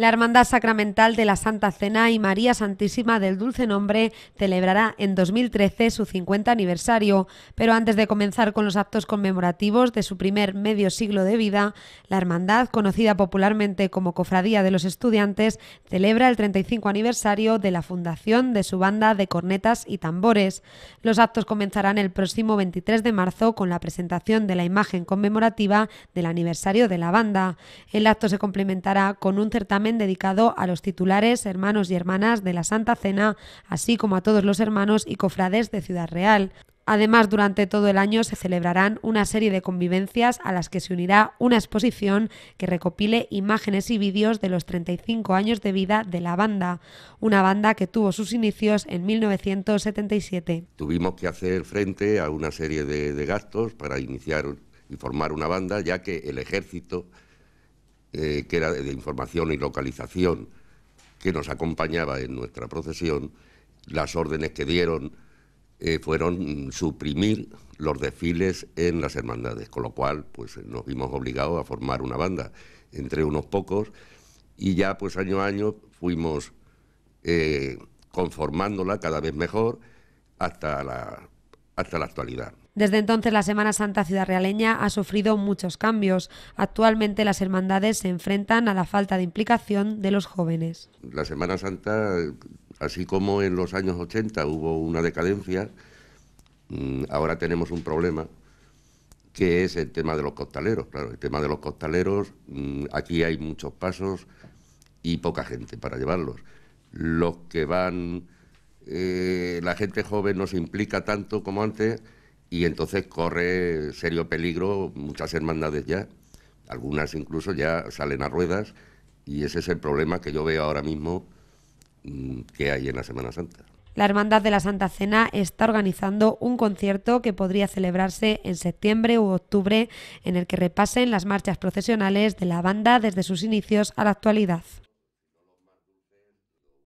La Hermandad Sacramental de la Santa Cena y María Santísima del Dulce Nombre celebrará en 2013 su 50 aniversario, pero antes de comenzar con los actos conmemorativos de su primer medio siglo de vida, la Hermandad, conocida popularmente como Cofradía de los Estudiantes, celebra el 35 aniversario de la fundación de su banda de cornetas y tambores. Los actos comenzarán el próximo 23 de marzo con la presentación de la imagen conmemorativa del aniversario de la banda. El acto se complementará con un certamen dedicado a los titulares, hermanos y hermanas de la Santa Cena, así como a todos los hermanos y cofrades de Ciudad Real. Además, durante todo el año se celebrarán una serie de convivencias a las que se unirá una exposición que recopile imágenes y vídeos de los 35 años de vida de la banda, una banda que tuvo sus inicios en 1977. Tuvimos que hacer frente a una serie de gastos para iniciar y formar una banda, ya que el ejército eh, que era de información y localización, que nos acompañaba en nuestra procesión, las órdenes que dieron eh, fueron suprimir los desfiles en las hermandades, con lo cual pues nos vimos obligados a formar una banda entre unos pocos y ya pues año a año fuimos eh, conformándola cada vez mejor hasta la hasta la actualidad. Desde entonces la Semana Santa ciudad realeña... ha sufrido muchos cambios. Actualmente las hermandades se enfrentan a la falta de implicación de los jóvenes. La Semana Santa, así como en los años 80 hubo una decadencia, mm, ahora tenemos un problema que es el tema de los costaleros. Claro, el tema de los costaleros, mm, aquí hay muchos pasos y poca gente para llevarlos. Los que van eh, la gente joven no se implica tanto como antes y entonces corre serio peligro muchas hermandades ya, algunas incluso ya salen a ruedas y ese es el problema que yo veo ahora mismo mm, que hay en la Semana Santa. La Hermandad de la Santa Cena está organizando un concierto que podría celebrarse en septiembre u octubre, en el que repasen las marchas procesionales de la banda desde sus inicios a la actualidad.